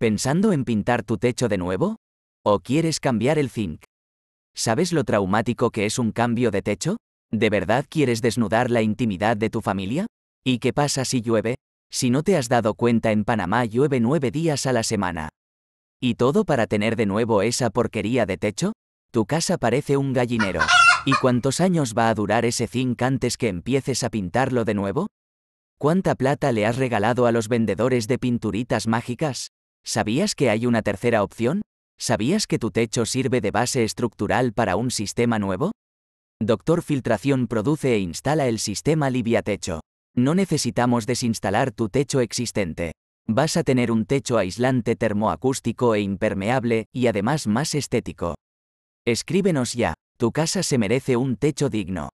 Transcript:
¿Pensando en pintar tu techo de nuevo? ¿O quieres cambiar el zinc? ¿Sabes lo traumático que es un cambio de techo? ¿De verdad quieres desnudar la intimidad de tu familia? ¿Y qué pasa si llueve? Si no te has dado cuenta, en Panamá llueve nueve días a la semana. ¿Y todo para tener de nuevo esa porquería de techo? Tu casa parece un gallinero. ¿Y cuántos años va a durar ese zinc antes que empieces a pintarlo de nuevo? ¿Cuánta plata le has regalado a los vendedores de pinturitas mágicas? ¿Sabías que hay una tercera opción? ¿Sabías que tu techo sirve de base estructural para un sistema nuevo? Doctor Filtración produce e instala el sistema Techo. No necesitamos desinstalar tu techo existente. Vas a tener un techo aislante termoacústico e impermeable, y además más estético. Escríbenos ya, tu casa se merece un techo digno.